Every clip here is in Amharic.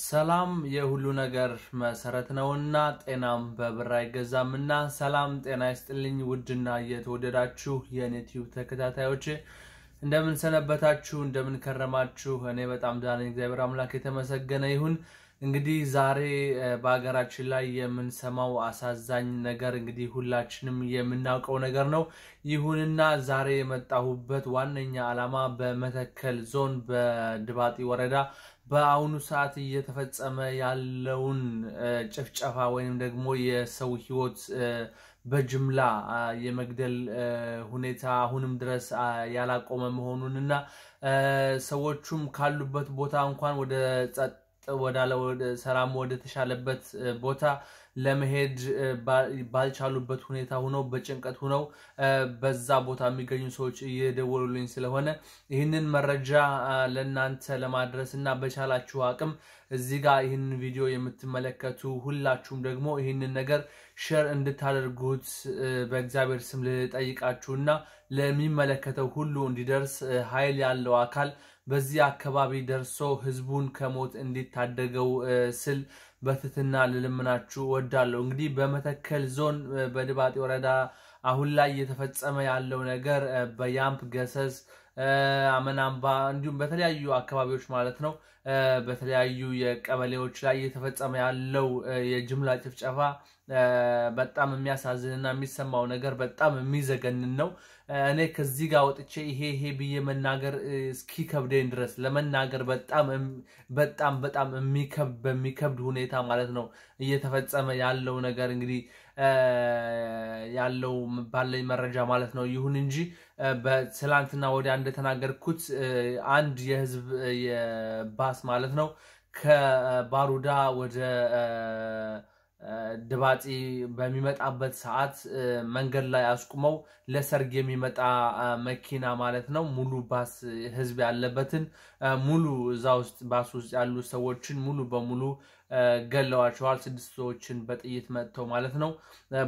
ሰላም የሁሉ ነገር መሰረት ነውና ጤናም በብር አይገዛምና። ሰላም ጤና ይስጥልኝ። ውድና የተወደዳችሁ የኔቲዩብ ተከታታዮች እንደምን ሰነበታችሁ? እንደምን ከረማችሁ? እኔ በጣም ዳነ፣ እግዚአብሔር አምላክ የተመሰገነ ይሁን። እንግዲህ ዛሬ በሀገራችን ላይ የምንሰማው አሳዛኝ ነገር እንግዲህ ሁላችንም የምናውቀው ነገር ነው። ይሁንና ዛሬ የመጣሁበት ዋነኛ ዓላማ በመተከል ዞን በድባጢ ወረዳ በአሁኑ ሰዓት እየተፈጸመ ያለውን ጭፍጨፋ ወይም ደግሞ የሰው ህይወት በጅምላ የመግደል ሁኔታ አሁንም ድረስ ያላቆመ መሆኑን እና ሰዎቹም ካሉበት ቦታ እንኳን ወደ ወዳለ ሰላም ወደ ተሻለበት ቦታ ለመሄድ ባልቻሉበት ሁኔታ ሁነው በጭንቀት ሁነው በዛ ቦታ የሚገኙ ሰዎች እየደወሉልኝ ስለሆነ ይህንን መረጃ ለእናንተ ለማድረስ እና በቻላችሁ አቅም እዚህ ጋር ይህንን ቪዲዮ የምትመለከቱ ሁላችሁም ደግሞ ይህንን ነገር ሸር እንድታደርጉት በእግዚአብሔር ስም ልጠይቃችሁ እና ለሚመለከተው ሁሉ እንዲደርስ ኃይል ያለው አካል በዚህ አካባቢ ደርሶ ህዝቡን ከሞት እንዲታደገው ስል በትትና ልልምናችሁ ወዳለሁ። እንግዲህ በመተከል ዞን በድባጤ ወረዳ አሁን ላይ እየተፈጸመ ያለው ነገር በያምፕ ገሰስ አመናምባ እንዲሁም በተለያዩ አካባቢዎች ማለት ነው በተለያዩ የቀበሌዎች ላይ እየተፈጸመ ያለው የጅምላ ጭፍጨፋ በጣም የሚያሳዝን ና የሚሰማው ነገር በጣም የሚዘገንን ነው። እኔ ከዚህ ጋር ወጥቼ ይሄ ይሄ ብዬ መናገር እስኪ ከብደኝ ድረስ ለመናገር በጣም በጣም የሚከብድ በሚከብድ ሁኔታ ማለት ነው እየተፈጸመ ያለው ነገር እንግዲህ ያለው ባለኝ መረጃ ማለት ነው። ይሁን እንጂ በትላንትና ወዲያ እንደተናገርኩት አንድ የህዝብ ባስ ማለት ነው ከባሩዳ ወደ ድባጢ በሚመጣበት ሰዓት መንገድ ላይ አስቁመው ለሰርግ የሚመጣ መኪና ማለት ነው። ሙሉ ባስ ህዝብ ያለበትን ሙሉ እዛ ውስጥ ባስ ውስጥ ያሉ ሰዎችን ሙሉ በሙሉ ገለዋቸዋል። ስድስት ሰዎችን በጥይት መጥተው ማለት ነው።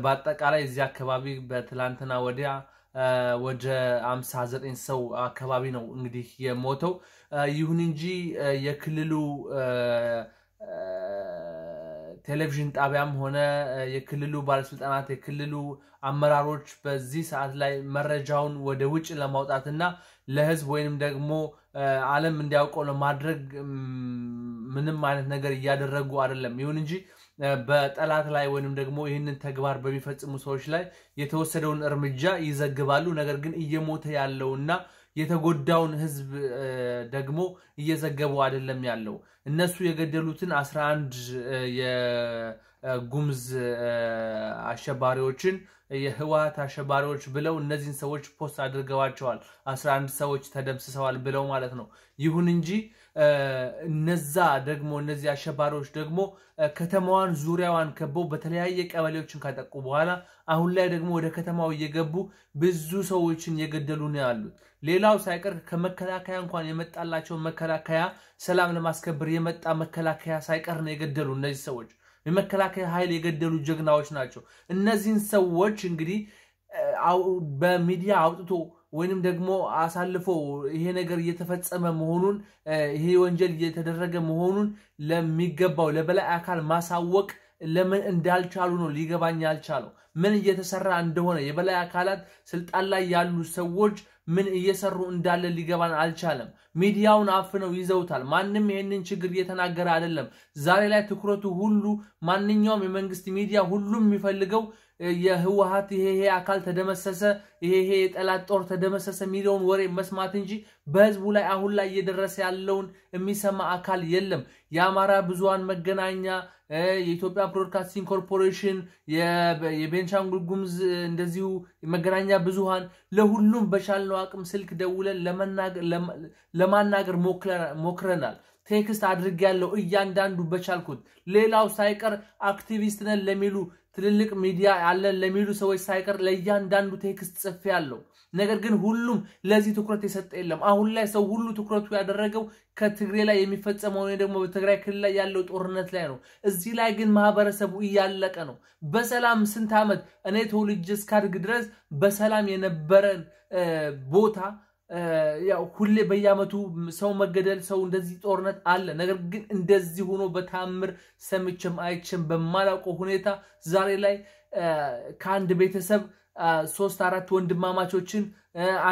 በአጠቃላይ እዚህ አካባቢ በትላንትና ወዲያ ወደ 59 ሰው አካባቢ ነው እንግዲህ የሞተው። ይሁን እንጂ የክልሉ ቴሌቪዥን ጣቢያም ሆነ የክልሉ ባለስልጣናት የክልሉ አመራሮች በዚህ ሰዓት ላይ መረጃውን ወደ ውጭ ለማውጣትና ለህዝብ ወይንም ደግሞ ዓለም እንዲያውቀው ለማድረግ ምንም አይነት ነገር እያደረጉ አይደለም። ይሁን እንጂ በጠላት ላይ ወይንም ደግሞ ይህንን ተግባር በሚፈጽሙ ሰዎች ላይ የተወሰደውን እርምጃ ይዘግባሉ። ነገር ግን እየሞተ ያለውና የተጎዳውን ህዝብ ደግሞ እየዘገበው አይደለም ያለው። እነሱ የገደሉትን 11 የጉምዝ አሸባሪዎችን የህወሀት አሸባሪዎች ብለው እነዚህን ሰዎች ፖስት አድርገዋቸዋል። 11 ሰዎች ተደምስሰዋል ብለው ማለት ነው። ይሁን እንጂ እነዛ ደግሞ እነዚህ አሸባሪዎች ደግሞ ከተማዋን ዙሪያዋን ከበው በተለያየ ቀበሌዎችን ካጠቁ በኋላ አሁን ላይ ደግሞ ወደ ከተማው እየገቡ ብዙ ሰዎችን እየገደሉ ነው ያሉት። ሌላው ሳይቀር ከመከላከያ እንኳን የመጣላቸውን መከላከያ ሰላም ለማስከበር የመጣ መከላከያ ሳይቀር ነው የገደሉ እነዚህ ሰዎች። የመከላከያ ኃይል የገደሉ ጀግናዎች ናቸው። እነዚህን ሰዎች እንግዲህ በሚዲያ አውጥቶ ወይንም ደግሞ አሳልፎ ይሄ ነገር እየተፈጸመ መሆኑን ይሄ ወንጀል እየተደረገ መሆኑን ለሚገባው ለበላይ አካል ማሳወቅ ለምን እንዳልቻሉ ነው ሊገባኝ አልቻለው። ምን እየተሰራ እንደሆነ የበላይ አካላት ስልጣን ላይ ያሉ ሰዎች ምን እየሰሩ እንዳለ ሊገባን አልቻለም። ሚዲያውን አፍነው ይዘውታል። ማንም ይህንን ችግር እየተናገረ አይደለም። ዛሬ ላይ ትኩረቱ ሁሉ ማንኛውም የመንግስት ሚዲያ ሁሉም የሚፈልገው የህወሀት ይሄ ይሄ አካል ተደመሰሰ፣ ይሄ ይሄ የጠላት ጦር ተደመሰሰ የሚለውን ወሬ መስማት እንጂ በህዝቡ ላይ አሁን ላይ እየደረሰ ያለውን የሚሰማ አካል የለም። የአማራ ብዙሃን መገናኛ፣ የኢትዮጵያ ብሮድካስቲንግ ኮርፖሬሽን፣ የቤንሻንጉል ጉምዝ እንደዚሁ መገናኛ ብዙሃን ለሁሉም በቻልነው አቅም ስልክ ደውለን ለማናገር ሞክረናል። ቴክስት አድርጌያለሁ እያንዳንዱ በቻልኩት ሌላው ሳይቀር አክቲቪስት ነን ለሚሉ ትልልቅ ሚዲያ ያለን ለሚሉ ሰዎች ሳይቀር ለእያንዳንዱ ቴክስት ጽፌ ያለው። ነገር ግን ሁሉም ለዚህ ትኩረት የሰጠ የለም። አሁን ላይ ሰው ሁሉ ትኩረቱ ያደረገው ከትግሬ ላይ የሚፈጸመው ወይ ደግሞ በትግራይ ክልል ላይ ያለው ጦርነት ላይ ነው። እዚህ ላይ ግን ማህበረሰቡ እያለቀ ነው። በሰላም ስንት ዓመት እኔ ተወልጄ እስካድግ ድረስ በሰላም የነበረን ቦታ ያው ሁሌ በየአመቱ ሰው መገደል ሰው እንደዚህ ጦርነት አለ። ነገር ግን እንደዚህ ሆኖ በታምር ሰምቼም አይቼም በማላውቀው ሁኔታ ዛሬ ላይ ከአንድ ቤተሰብ ሶስት አራት ወንድማማቾችን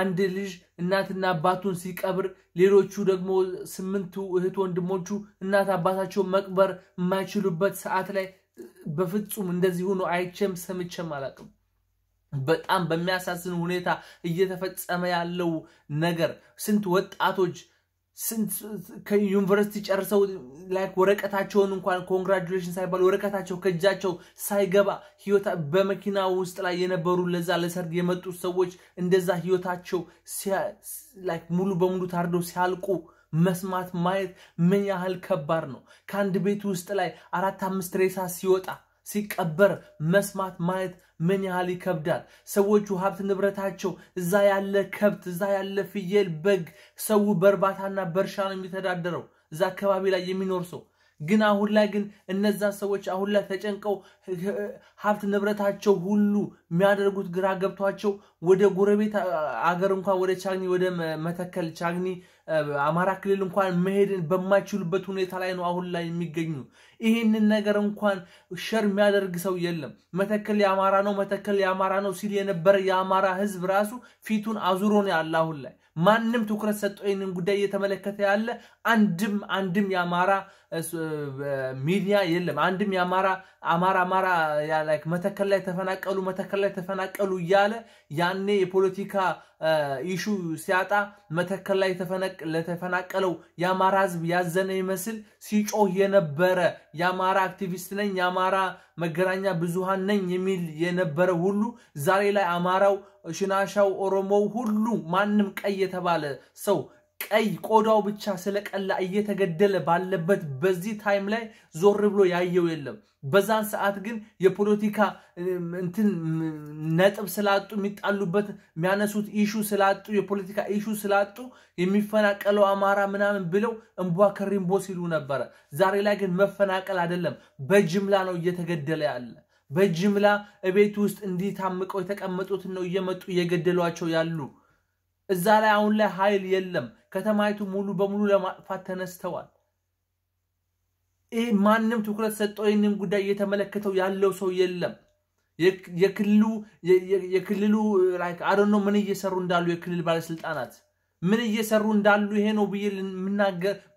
አንድ ልጅ እናትና አባቱን ሲቀብር ሌሎቹ ደግሞ ስምንቱ እህት ወንድሞቹ እናት አባታቸውን መቅበር የማይችሉበት ሰዓት ላይ በፍጹም እንደዚህ ሆኖ አይቼም ሰምቼም አላውቅም። በጣም በሚያሳዝን ሁኔታ እየተፈጸመ ያለው ነገር ስንት ወጣቶች ከዩኒቨርሲቲ ጨርሰው ላይክ ወረቀታቸውን እንኳን ኮንግራጁሌሽን ሳይባል ወረቀታቸው ከእጃቸው ሳይገባ ህይወታ በመኪና ውስጥ ላይ የነበሩ ለዛ ለሰርግ የመጡ ሰዎች እንደዛ ህይወታቸው ላይክ ሙሉ በሙሉ ታርደው ሲያልቁ መስማት ማየት ምን ያህል ከባድ ነው። ከአንድ ቤት ውስጥ ላይ አራት አምስት ሬሳ ሲወጣ ሲቀበር መስማት ማየት ምን ያህል ይከብዳል። ሰዎቹ ሀብት ንብረታቸው እዛ ያለ ከብት፣ እዛ ያለ ፍየል፣ በግ፣ ሰው በእርባታና በእርሻ ነው የሚተዳደረው እዛ አካባቢ ላይ የሚኖር ሰው ግን አሁን ላይ ግን እነዛ ሰዎች አሁን ላይ ተጨንቀው ሀብት ንብረታቸው ሁሉ የሚያደርጉት ግራ ገብቷቸው ወደ ጎረቤት አገር እንኳን ወደ ቻግኒ ወደ መተከል ቻግኒ አማራ ክልል እንኳን መሄድን በማይችሉበት ሁኔታ ላይ ነው አሁን ላይ የሚገኙ። ይህንን ነገር እንኳን ሸር የሚያደርግ ሰው የለም። መተከል የአማራ ነው፣ መተከል የአማራ ነው ሲል የነበረ የአማራ ህዝብ ራሱ ፊቱን አዙሮ ነው ያለ አሁን ላይ። ማንም ትኩረት ሰጥቶ ይህንን ጉዳይ እየተመለከተ ያለ አንድም አንድም የአማራ ሚዲያ የለም። አንድም የአማራ አማራ አማራ መተከል ላይ ተፈናቀሉ መተከል ላይ ተፈናቀሉ እያለ ያኔ የፖለቲካ ኢሹ ሲያጣ መተከል ላይ ለተፈናቀለው የአማራ ህዝብ ያዘነ ይመስል ሲጮህ የነበረ የአማራ አክቲቪስት ነኝ የአማራ መገናኛ ብዙሃን ነኝ የሚል የነበረ ሁሉ ዛሬ ላይ አማራው፣ ሽናሻው፣ ኦሮሞው ሁሉ ማንም ቀይ የተባለ ሰው ቀይ ቆዳው ብቻ ስለቀላ እየተገደለ ባለበት በዚህ ታይም ላይ ዞር ብሎ ያየው የለም። በዛን ሰዓት ግን የፖለቲካ እንትን ነጥብ ስላጡ የሚጣሉበት የሚያነሱት ኢሹ ስላጡ የፖለቲካ ኢሹ ስላጡ የሚፈናቀለው አማራ ምናምን ብለው እንቧ ከሪምቦ ሲሉ ነበረ። ዛሬ ላይ ግን መፈናቀል አይደለም፣ በጅምላ ነው እየተገደለ ያለ። በጅምላ እቤት ውስጥ እንዲታምቀው የተቀመጡትን ነው እየመጡ እየገደሏቸው ያሉ። እዛ ላይ አሁን ላይ ኃይል የለም። ከተማይቱ ሙሉ በሙሉ ለማጥፋት ተነስተዋል። ይህ ማንም ትኩረት ሰጠው ይህንን ጉዳይ እየተመለከተው ያለው ሰው የለም። የክልሉ የክልሉ አረኖ ምን እየሰሩ እንዳሉ የክልል ባለስልጣናት ምን እየሰሩ እንዳሉ ይሄ ነው ብዬ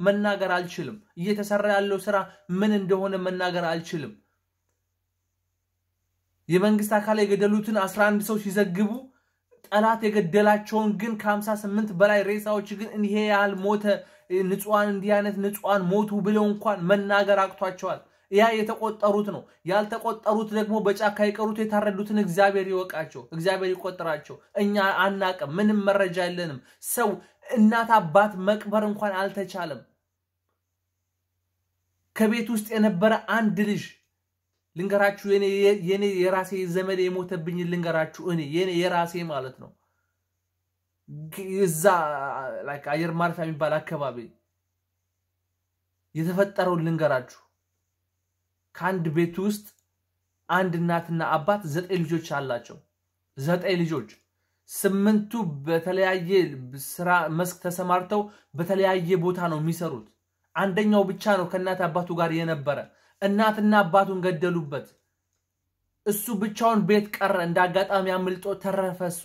መናገር አልችልም። እየተሰራ ያለው ስራ ምን እንደሆነ መናገር አልችልም። የመንግስት አካል የገደሉትን 11 ሰው ሲዘግቡ ጠላት የገደላቸውን ግን ከ58 በላይ ሬሳዎች ግን ይሄ ያህል ሞተ፣ ንጹሐን እንዲህ አይነት ንጹሐን ሞቱ ብለው እንኳን መናገር አቅቷቸዋል። ያ የተቆጠሩት ነው። ያልተቆጠሩት ደግሞ በጫካ የቀሩት የታረዱትን እግዚአብሔር ይወቃቸው፣ እግዚአብሔር ይቆጥራቸው። እኛ አናቅም፣ ምንም መረጃ የለንም። ሰው እናት አባት መቅበር እንኳን አልተቻለም። ከቤት ውስጥ የነበረ አንድ ልጅ ልንገራችሁ የኔ የራሴ ዘመድ የሞተብኝ ልንገራችሁ። እኔ የኔ የራሴ ማለት ነው። እዛ አየር ማረፊያ የሚባል አካባቢ የተፈጠረውን ልንገራችሁ። ከአንድ ቤት ውስጥ አንድ እናትና አባት ዘጠኝ ልጆች አላቸው። ዘጠኝ ልጆች ስምንቱ በተለያየ ስራ መስክ ተሰማርተው በተለያየ ቦታ ነው የሚሰሩት። አንደኛው ብቻ ነው ከእናት አባቱ ጋር የነበረ እናትና አባቱን ገደሉበት። እሱ ብቻውን ቤት ቀረ። እንደ አጋጣሚ አምልጦ ተረፈ። እሱ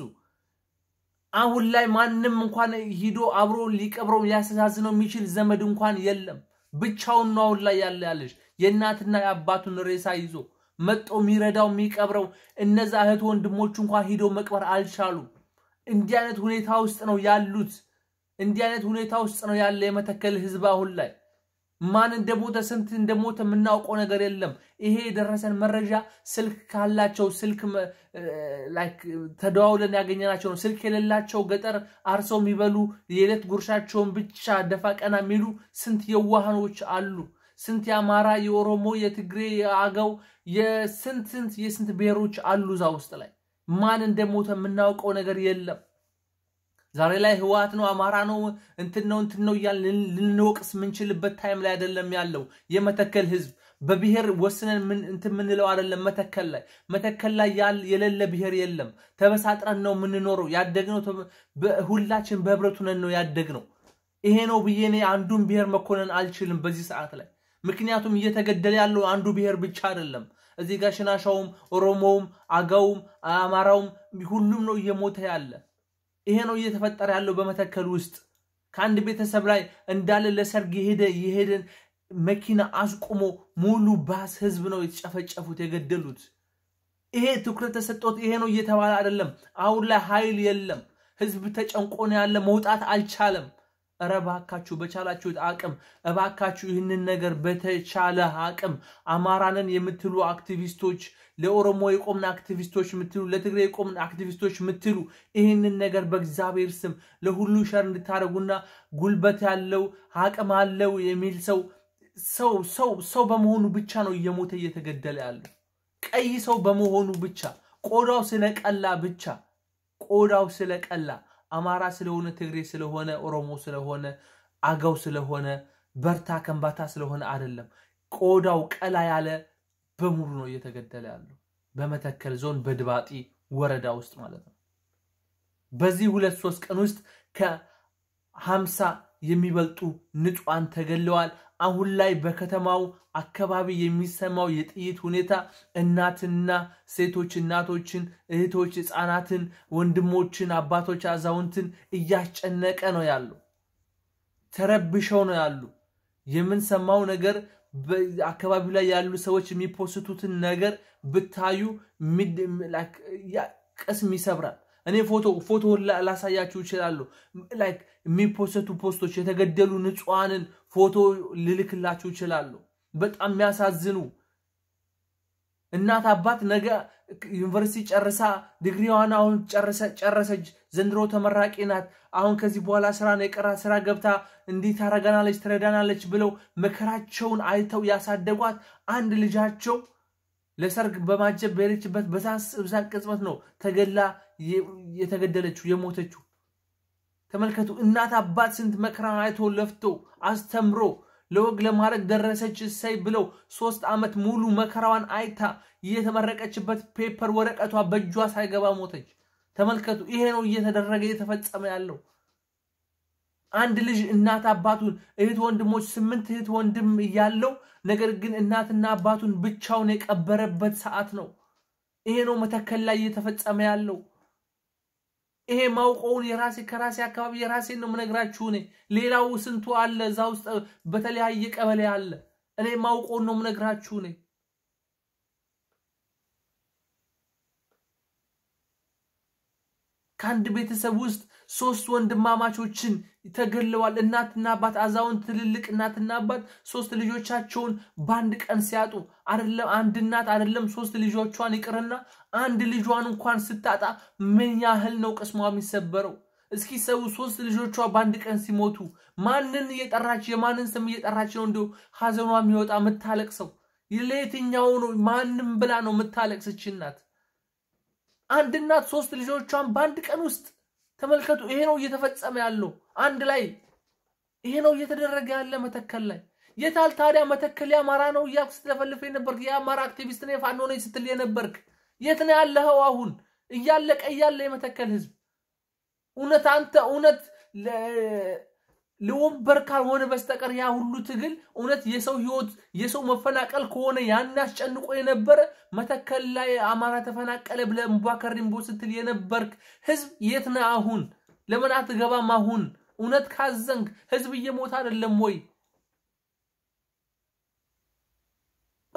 አሁን ላይ ማንም እንኳን ሂዶ አብሮ ሊቀብረው ሊያስተዛዝነው የሚችል ዘመድ እንኳን የለም። ብቻውን ነው አሁን ላይ ያለ ያለች የእናትና የአባቱን ሬሳ ይዞ መጦ የሚረዳው የሚቀብረው እነዛ እህት ወንድሞቹ እንኳን ሂዶ መቅበር አልቻሉ እንዲህ አይነት ሁኔታ ውስጥ ነው ያሉት። እንዲህ አይነት ሁኔታ ውስጥ ነው ያለ የመተከል ህዝብ አሁን ላይ ማን እንደሞተ ስንት እንደሞተ የምናውቀው ነገር የለም። ይሄ የደረሰን መረጃ ስልክ ካላቸው ስልክ ተደዋውለን ያገኘናቸው ነው። ስልክ የሌላቸው ገጠር አርሰው የሚበሉ የዕለት ጉርሻቸውን ብቻ ደፋ ቀና የሚሉ ስንት የዋህኖች አሉ። ስንት የአማራ፣ የኦሮሞ፣ የትግሬ፣ የአገው የስንት ስንት የስንት ብሔሮች አሉ እዛ ውስጥ ላይ ማን እንደሞተ የምናውቀው ነገር የለም። ዛሬ ላይ ህወሓት ነው አማራ ነው እንትን ነው እንትን ነው እያል ልንወቅስ የምንችልበት ታይም ላይ አይደለም ያለው የመተከል ህዝብ። በብሔር ወስነን እንትን የምንለው አይደለም። መተከል ላይ መተከል ላይ የሌለ ብሔር የለም። ተበሳጥረን ነው የምንኖረው ያደግነው። ሁላችን በህብረቱ ነን ነው ያደግነው። ይሄ ነው ብዬ እኔ አንዱን ብሔር መኮነን አልችልም በዚህ ሰዓት ላይ ምክንያቱም እየተገደለ ያለው አንዱ ብሔር ብቻ አይደለም። እዚህ ጋር ሽናሻውም፣ ኦሮሞውም፣ አጋውም፣ አማራውም ሁሉም ነው እየሞተ ያለ። ይሄ ነው እየተፈጠረ ያለው በመተከል ውስጥ። ከአንድ ቤተሰብ ላይ እንዳለ ለሰርግ የሄደ የሄደን መኪና አስቁሞ ሙሉ ባስ ህዝብ ነው የተጨፈጨፉት የገደሉት። ይሄ ትኩረት ተሰጦት ይሄ ነው እየተባለ አይደለም። አሁን ላይ ኃይል የለም። ህዝብ ተጨንቆ ነው ያለ። መውጣት አልቻለም። እረ እባካችሁ በቻላችሁት አቅም እባካችሁ ይህንን ነገር በተቻለ አቅም አማራንን የምትሉ አክቲቪስቶች፣ ለኦሮሞ የቆምን አክቲቪስቶች ምትሉ፣ ለትግራይ የቆምን አክቲቪስቶች ምትሉ ይህንን ነገር በእግዚአብሔር ስም ለሁሉ ሸር እንድታደርጉና ጉልበት ያለው አቅም አለው የሚል ሰው ሰው ሰው ሰው በመሆኑ ብቻ ነው እየሞተ እየተገደለ ያለው። ቀይ ሰው በመሆኑ ብቻ ቆዳው ስለቀላ ብቻ ቆዳው ስለቀላ አማራ ስለሆነ፣ ትግሬ ስለሆነ፣ ኦሮሞ ስለሆነ፣ አገው ስለሆነ፣ በርታ ከንባታ ስለሆነ አይደለም። ቆዳው ቀላ ያለ በሙሉ ነው እየተገደለ ያለው በመተከል ዞን በድባጢ ወረዳ ውስጥ ማለት ነው። በዚህ ሁለት ሶስት ቀን ውስጥ ከሀምሳ የሚበልጡ ንጹሃን ተገለዋል። አሁን ላይ በከተማው አካባቢ የሚሰማው የጥይት ሁኔታ እናትና ሴቶች እናቶችን፣ እህቶች፣ ህፃናትን፣ ወንድሞችን፣ አባቶች፣ አዛውንትን እያስጨነቀ ነው ያሉ። ተረብሸው ነው ያሉ። የምንሰማው ነገር አካባቢው ላይ ያሉ ሰዎች የሚፖስቱትን ነገር ብታዩ ቅስም ይሰብራል። እኔ ፎቶ ፎቶ ላሳያችሁ ይችላሉ። ላይክ የሚፖሰቱ ፖስቶች የተገደሉ ንጹሐንን ፎቶ ልልክላችሁ ይችላሉ። በጣም የሚያሳዝኑ እናት አባት ነገ ዩኒቨርሲቲ ጨርሳ ዲግሪዋን አሁን ጨረሰች። ዘንድሮ ተመራቂ ናት። አሁን ከዚህ በኋላ ስራ ነው የቀራ ስራ ገብታ እንዲህ ታረጋናለች፣ ትረዳናለች ብለው መከራቸውን አይተው ያሳደጓት አንድ ልጃቸው ለሰርግ በማጀብ በሄደችበት በዛን ቅጽበት ነው ተገላ የተገደለችው የሞተችው። ተመልከቱ፣ እናት አባት ስንት መከራ አይቶ ለፍቶ አስተምሮ ለወግ ለማድረግ ደረሰች እሰይ ብለው ሶስት ዓመት ሙሉ መከራዋን አይታ እየተመረቀችበት ፔፐር ወረቀቷ በእጇ ሳይገባ ሞተች። ተመልከቱ፣ ይሄ ነው እየተደረገ እየተፈጸመ ያለው። አንድ ልጅ እናት አባቱን እህት ወንድሞች ስምንት እህት ወንድም እያለው ነገር ግን እናትና አባቱን ብቻውን የቀበረበት ሰዓት ነው። ይሄ ነው መተከል ላይ እየተፈጸመ ያለው። ይሄ ማውቀውን የራሴ ከራሴ አካባቢ የራሴ ነው የምነግራችሁ። እኔ ሌላው ስንቱ አለ እዛ ውስጥ በተለያየ ቀበሌ አለ። እኔ ማውቀውን ነው የምነግራችሁ እኔ ከአንድ ቤተሰብ ውስጥ ሶስት ወንድማማቾችን ተገድለዋል። እናትና አባት፣ አዛውንት ትልልቅ እናትና አባት ሶስት ልጆቻቸውን በአንድ ቀን ሲያጡ አይደለም አንድ እናት አይደለም ሶስት ልጆቿን ይቅርና አንድ ልጇን እንኳን ስታጣ ምን ያህል ነው ቅስሟ የሚሰበረው? እስኪ ሰው ሶስት ልጆቿ በአንድ ቀን ሲሞቱ ማንን እየጠራች የማንን ስም እየጠራች ነው እንዲ ሀዘኗ የሚወጣ የምታለቅሰው? ለየትኛው ነው ማንም ብላ ነው የምታለቅስች እናት? አንድ እናት ሶስት ልጆቿን በአንድ ቀን ውስጥ ተመልከቱ። ይሄ ነው እየተፈጸመ ያለው አንድ ላይ፣ ይሄ ነው እየተደረገ ያለ መተከል ላይ። የታል ታዲያ መተከል የአማራ ነው እያልክ ስትለፈልፍ የነበርክ የአማራ አክቲቪስት ነው ፋኖ ነኝ ስትል የነበርክ የት ነው ያለኸው? አሁን እያለቀ እያለ የመተከል ህዝብ እውነት አንተ እውነት ለወንበር ካልሆነ በስተቀር ያ ሁሉ ትግል እውነት የሰው ህይወት የሰው መፈናቀል ከሆነ ያን አስጨንቆ የነበረ መተከል ላይ አማራ ተፈናቀለ ብለ ሙባከር ስትል የነበርክ ህዝብ የት ነህ አሁን? ለምን አትገባም አሁን? እውነት ካዘንክ ህዝብ እየሞተ አይደለም ወይ?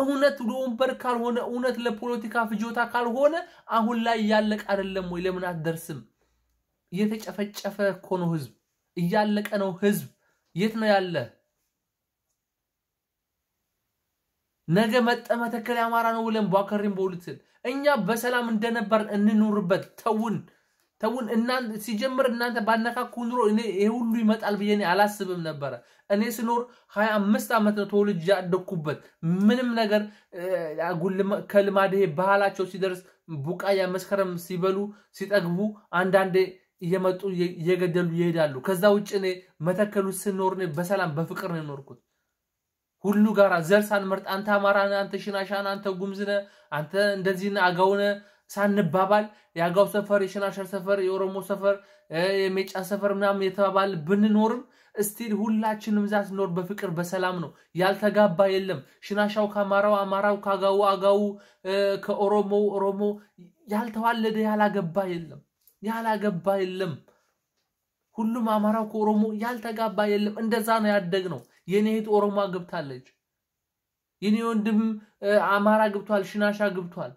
እውነት ለወንበር ካልሆነ እውነት ለፖለቲካ ፍጆታ ካልሆነ አሁን ላይ ያለቅ አይደለም ወይ? ለምን አትደርስም? እየተጨፈጨፈ እኮ ነው ህዝብ። እያለቀ ነው ህዝብ። የት ነው ያለ? ነገ መጠ መተከል የአማራ ነው ብለን ቧከሪን በውልትል እኛ በሰላም እንደነበር እንኑርበት። ተውን ተውን። ሲጀምር እናንተ ባነካኩ ኑሮ እኔ ይሄ ሁሉ ይመጣል ብዬ አላስብም ነበረ። እኔ ስኖር ሀያ አምስት ዓመት ነው ተወልጅ ያደግኩበት። ምንም ነገር ከልማድ ይሄ ባህላቸው ሲደርስ ቡቃያ መስከረም ሲበሉ ሲጠግቡ አንዳንዴ እየመጡ እየገደሉ ይሄዳሉ። ከዛ ውጭ እኔ መተከሉ ውስጥ ስኖር በሰላም በፍቅር ነው የኖርኩት። ሁሉ ጋራ ዘር ሳንመርጥ አንተ አማራ ነህ፣ አንተ ሽናሻን፣ አንተ ጉምዝ ነህ፣ አንተ እንደዚህ ነህ፣ አገው ነህ ሳንባባል የአጋው ሰፈር፣ የሽናሻ ሰፈር፣ የኦሮሞ ሰፈር፣ የሜጫ ሰፈር ምናምን የተባባል ብንኖርም እስቲል ሁላችንም እዛ ስኖር በፍቅር በሰላም ነው። ያልተጋባ የለም። ሽናሻው ከአማራው፣ አማራው ከአጋው፣ አጋው ከኦሮሞ፣ ኦሮሞ ያልተዋለደ ያላገባ የለም። ያላገባ የለም። ሁሉም አማራው ከኦሮሞ ያልተጋባ የለም። እንደዛ ነው ያደግ ነው። የኔ እህት ኦሮሞ ገብታለች። የኔ ወንድም አማራ ግብቷል፣ ሽናሻ ግብቷል።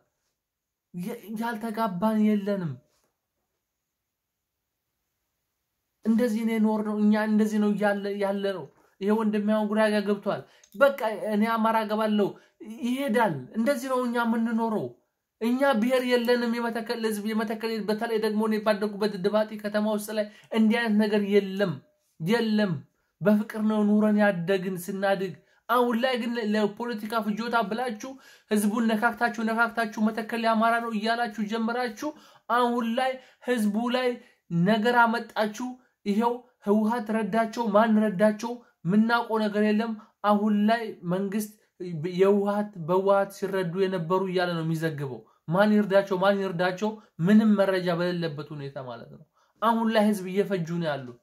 ያልተጋባን የለንም። እንደዚህ ነው ኖር ነው እኛ እንደዚህ ነው ያለ ነው። ይሄ ወንድም ያው ጉራጌ ገብቷል። በቃ እኔ አማራ ገባለው ይሄዳል። እንደዚህ ነው እኛ የምንኖረው። እኛ ብሔር የለንም። የመተከል ህዝብ የመተከል በተለይ ደግሞ እኔ ድባጢ ከተማ ውስጥ ላይ እንዲህ አይነት ነገር የለም የለም። በፍቅር ነው ኑረን ያደግን ስናድግ። አሁን ላይ ግን ለፖለቲካ ፍጆታ ብላችሁ ህዝቡን ነካክታችሁ ነካክታችሁ መተከል የአማራ ነው እያላችሁ ጀምራችሁ አሁን ላይ ህዝቡ ላይ ነገር አመጣችሁ። ይኸው ህውሃት ረዳቸው፣ ማን ረዳቸው? ምናውቀው ነገር የለም። አሁን ላይ መንግስት የውሃት በውሃት ሲረዱ የነበሩ እያለ ነው የሚዘግበው። ማን ይርዳቸው ማን ይርዳቸው፣ ምንም መረጃ በሌለበት ሁኔታ ማለት ነው። አሁን ላይ ህዝብ እየፈጁ ነው ያሉት።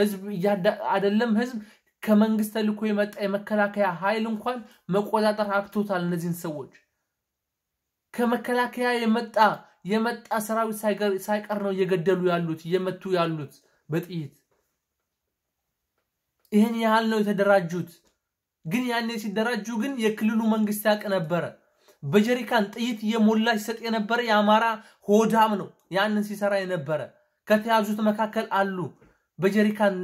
ህዝብ አይደለም ህዝብ ከመንግስት ተልኮ የመጣ የመከላከያ ኃይል እንኳን መቆጣጠር አቅቶታል እነዚህን ሰዎች። ከመከላከያ የመጣ የመጣ ሰራዊት ሳይቀር ነው እየገደሉ ያሉት እየመቱ ያሉት በጥይት። ይህን ያህል ነው የተደራጁት። ግን ያኔ ሲደራጁ ግን የክልሉ መንግስት ያቅ ነበረ። በጀሪካን ጥይት እየሞላ ሲሰጥ የነበረ የአማራ ሆዳም ነው ያንን ሲሰራ የነበረ። ከተያዙት መካከል አሉ። በጀሪካን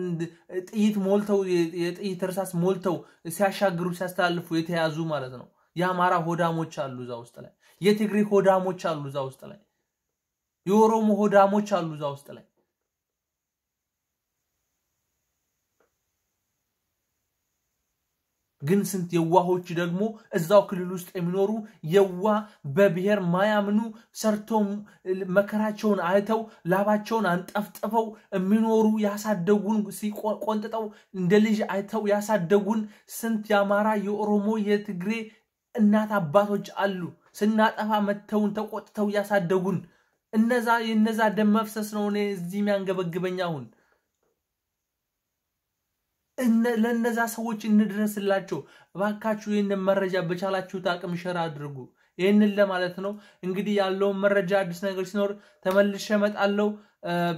ጥይት ሞልተው የጥይት እርሳስ ሞልተው ሲያሻግሩ ሲያስተላልፉ የተያዙ ማለት ነው። የአማራ ሆዳሞች አሉ እዛ ውስጥ ላይ፣ የትግሬ ሆዳሞች አሉ እዛ ውስጥ ላይ፣ የኦሮሞ ሆዳሞች አሉ እዛ ውስጥ ላይ። ግን ስንት የዋሆች ደግሞ እዛው ክልል ውስጥ የሚኖሩ የዋ በብሔር ማያምኑ ሰርቶ መከራቸውን አይተው ላባቸውን አንጠፍጥፈው የሚኖሩ ያሳደጉን ቆንጥጠው እንደ ልጅ አይተው ያሳደጉን ስንት የአማራ፣ የኦሮሞ፣ የትግሬ እናት አባቶች አሉ። ስናጠፋ መተውን ተቆጥተው ያሳደጉን እነዛ የነዛ ደም መፍሰስ ነው እኔ እዚህ የሚያንገበግበኝ አሁን ለነዛ ሰዎች እንድረስላቸው። እባካችሁ ይህንን መረጃ በቻላችሁት አቅም ሸር አድርጉ። ይህንን ለማለት ነው እንግዲህ ያለውን መረጃ አዲስ ነገር ሲኖር ተመልሼ እመጣለሁ።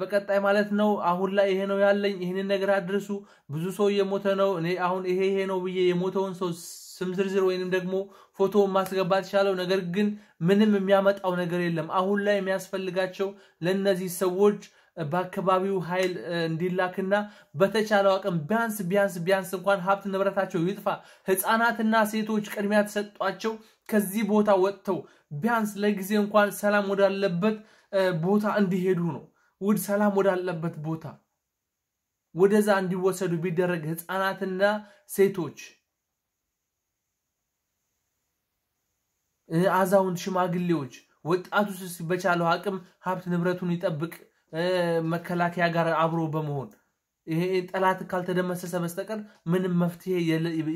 በቀጣይ ማለት ነው አሁን ላይ ይሄ ነው ያለኝ። ይህንን ነገር አድርሱ። ብዙ ሰው እየሞተ ነው። እኔ አሁን ይሄ ይሄ ነው ብዬ የሞተውን ሰው ስም ዝርዝር ወይንም ደግሞ ፎቶ ማስገባት ቻለው። ነገር ግን ምንም የሚያመጣው ነገር የለም። አሁን ላይ የሚያስፈልጋቸው ለእነዚህ ሰዎች በአካባቢው ኃይል እንዲላክና በተቻለው አቅም ቢያንስ ቢያንስ ቢያንስ እንኳን ሀብት ንብረታቸው ይጥፋ፣ ህፃናትና ሴቶች ቅድሚያ ተሰጧቸው ከዚህ ቦታ ወጥተው ቢያንስ ለጊዜ እንኳን ሰላም ወዳለበት ቦታ እንዲሄዱ ነው። ውድ ሰላም ወዳለበት ቦታ ወደዛ እንዲወሰዱ ቢደረግ ህፃናትና ሴቶች አዛውንት፣ ሽማግሌዎች፣ ወጣቱ በቻለው አቅም ሀብት ንብረቱን ይጠብቅ። መከላከያ ጋር አብሮ በመሆን ይሄ ጠላት ካልተደመሰሰ በስተቀር ምንም መፍትሄ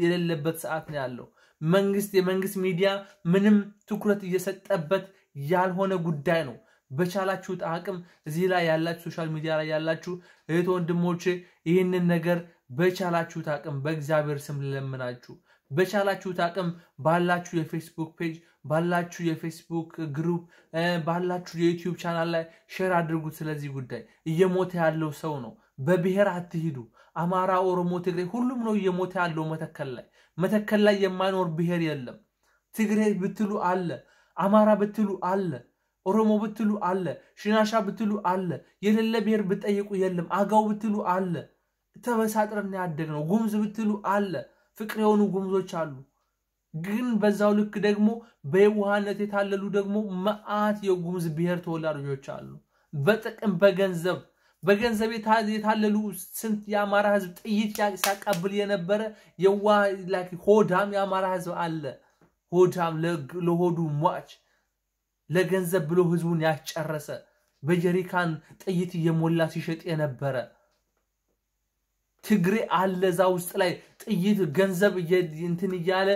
የሌለበት ሰዓት ነው ያለው። መንግስት የመንግስት ሚዲያ ምንም ትኩረት እየሰጠበት ያልሆነ ጉዳይ ነው። በቻላችሁት አቅም እዚህ ላይ ያላችሁ ሶሻል ሚዲያ ላይ ያላችሁ እህት ወንድሞቼ ይህንን ነገር በቻላችሁት አቅም በእግዚአብሔር ስም ልለምናችሁ፣ በቻላችሁት አቅም ባላችሁ የፌስቡክ ፔጅ ባላችሁ የፌስቡክ ግሩፕ፣ ባላችሁ የዩቲዩብ ቻናል ላይ ሼር አድርጉት። ስለዚህ ጉዳይ እየሞተ ያለው ሰው ነው። በብሔር አትሂዱ። አማራ፣ ኦሮሞ፣ ትግሬ ሁሉም ነው እየሞተ ያለው መተከል ላይ። መተከል ላይ የማይኖር ብሔር የለም። ትግሬ ብትሉ አለ፣ አማራ ብትሉ አለ፣ ኦሮሞ ብትሉ አለ፣ ሽናሻ ብትሉ አለ። የሌለ ብሔር ብጠይቁ የለም። አጋው ብትሉ አለ። ተበሳጥረን ያደግነው ጉምዝ ብትሉ አለ። ፍቅር የሆኑ ጉምዞች አሉ። ግን በዛው ልክ ደግሞ በየዋህነት የታለሉ ደግሞ መዓት የጉሙዝ ብሔር ተወላጆች አሉ። በጥቅም በገንዘብ በገንዘብ የታለሉ ስንት የአማራ ህዝብ ጥይት ሲያቀብል የነበረ ሆዳም የአማራ ህዝብ አለ። ሆዳም ለሆዱ ሟች ለገንዘብ ብሎ ህዝቡን ያስጨረሰ በጀሪካን ጥይት እየሞላ ሲሸጥ የነበረ ትግሬ አለ እዛ ውስጥ ላይ ጥይት ገንዘብ እንትን እያለ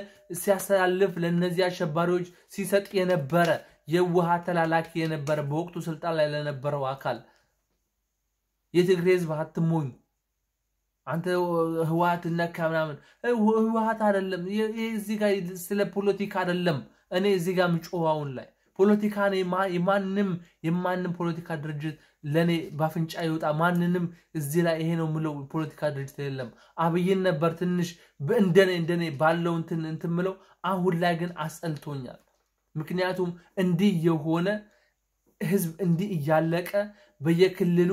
ሲያስተላልፍ ለእነዚህ አሸባሪዎች ሲሰጥ የነበረ የውሃ ተላላኪ የነበረ በወቅቱ ስልጣን ላይ ለነበረው አካል የትግሬ ህዝብ አትሞኝ፣ አንተ ህወሀት ነካ ምናምን። ህወሀት አይደለም፣ እዚህ ጋር ስለ ፖለቲካ አይደለም። እኔ እዚህ ጋር ምጮዋውን ላይ ፖለቲካን የማንም የማንም ፖለቲካ ድርጅት ለእኔ በአፍንጫ ይወጣ ማንንም እዚህ ላይ ይሄ ነው ምለው ፖለቲካ ድርጅት የለም። አብይን ነበር ትንሽ እንደኔ እንደኔ ባለው እንትን እንትን ምለው፣ አሁን ላይ ግን አስጠልቶኛል። ምክንያቱም እንዲህ የሆነ ህዝብ እንዲህ እያለቀ በየክልሉ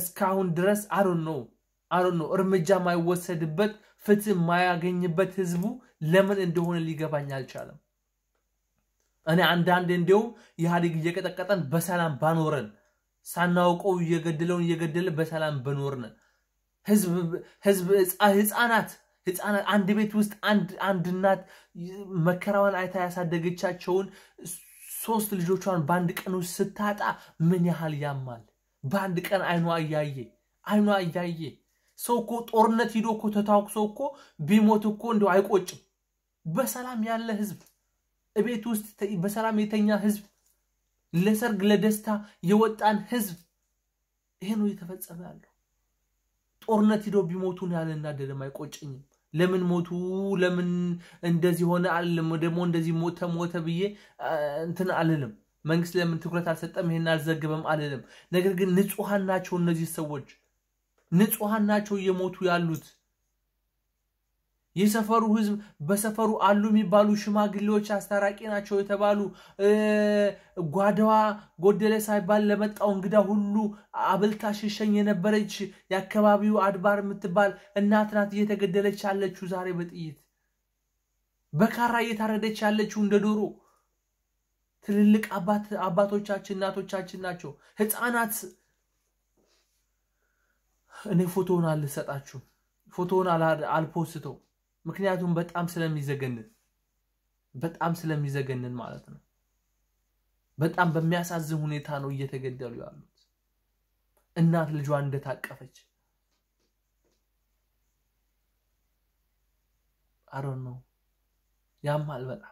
እስካሁን ድረስ አሮን ነው አሮን ነው እርምጃ ማይወሰድበት ፍትህ ማያገኝበት ህዝቡ ለምን እንደሆነ ሊገባኝ አልቻለም። እኔ አንዳንዴ እንዲሁም ኢህአዴግ እየቀጠቀጠን በሰላም ባኖረን ሳናውቀው እየገደለውን እየገደለ በሰላም በኖርን ህዝብ ህፃናት ህፃናት አንድ ቤት ውስጥ አንድ እናት መከራዋን አይታ ያሳደገቻቸውን ሶስት ልጆቿን በአንድ ቀን ውስጥ ስታጣ ምን ያህል ያማል። በአንድ ቀን አይኗ እያየ አይኗ እያየ ሰው እኮ ጦርነት ሂዶ እኮ ተታኩሶ እኮ ቢሞት እኮ እንዲ አይቆጭም። በሰላም ያለ ህዝብ እቤት ውስጥ በሰላም የተኛ ህዝብ፣ ለሰርግ ለደስታ የወጣን ህዝብ፣ ይሄ ነው እየተፈጸመ ያለው። ጦርነት ሂዶ ቢሞቱን ነው አይቆጭኝም። ለምን ሞቱ? ለምን እንደዚህ ሆነ አልልም። ደግሞ እንደዚህ ሞተ ሞተ ብዬ እንትን አልልም። መንግስት ለምን ትኩረት አልሰጠም ይሄን አልዘግበም አልልም። ነገር ግን ንጹሐን ናቸው እነዚህ ሰዎች፣ ንጹሐን ናቸው እየሞቱ ያሉት። የሰፈሩ ህዝብ በሰፈሩ አሉ የሚባሉ ሽማግሌዎች አስታራቂ ናቸው የተባሉ ጓዳዋ ጎደለ ሳይባል ለመጣው እንግዳ ሁሉ አብልታ ሽሸኝ የነበረች የአካባቢው አድባር የምትባል እናት ናት እየተገደለች ያለችው ዛሬ በጥይት በካራ እየታረደች ያለችው እንደ ዶሮ። ትልልቅ አባቶቻችን እናቶቻችን ናቸው። ህፃናት እኔ ፎቶውን አልሰጣችሁም። ፎቶውን አልፖስተው ምክንያቱም በጣም ስለሚዘገንን በጣም ስለሚዘገንን ማለት ነው። በጣም በሚያሳዝን ሁኔታ ነው እየተገደሉ ያሉት። እናት ልጇ እንደታቀፈች አሮን ነው ያም አልበጣ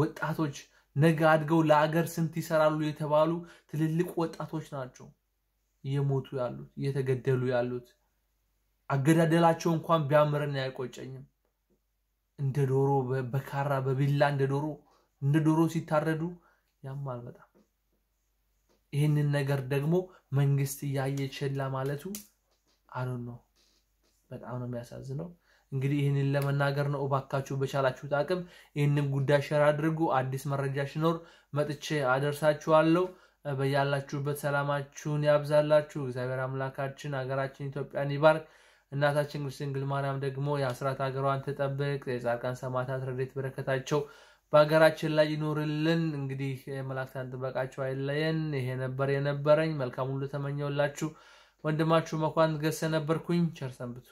ወጣቶች ነገ አድገው ለአገር ስንት ይሰራሉ የተባሉ ትልልቅ ወጣቶች ናቸው። እየሞቱ ያሉት እየተገደሉ ያሉት አገዳደላቸው እንኳን ቢያምርን አይቆጨኝም። እንደ ዶሮ በካራ በቢላ እንደ ዶሮ እንደ ዶሮ ሲታረዱ ያማል በጣም። ይህንን ነገር ደግሞ መንግስት እያየ ችላ ማለቱ አሉን ነው። በጣም ነው የሚያሳዝነው። እንግዲህ ይህንን ለመናገር ነው። እባካችሁ በቻላችሁት አቅም ይህንን ጉዳይ ሸር አድርጉ። አዲስ መረጃ ሲኖር መጥቼ አደርሳችኋለሁ። በያላችሁበት ሰላማችሁን ያብዛላችሁ። እግዚአብሔር አምላካችን ሀገራችን ኢትዮጵያን ይባርክ። እናታችን ቅድስት ድንግል ማርያም ደግሞ የአስራት ሀገሯን ትጠብቅ። የጻድቃን ሰማዕታት ረድኤት በረከታቸው በሀገራችን ላይ ይኖርልን። እንግዲህ መላእክታን ጥበቃቸው አይለየን። ይሄ ነበር የነበረኝ። መልካም ሁሉ ተመኘውላችሁ። ወንድማችሁ መኳን ገሰ ነበርኩኝ። ቸር ሰንብቱ።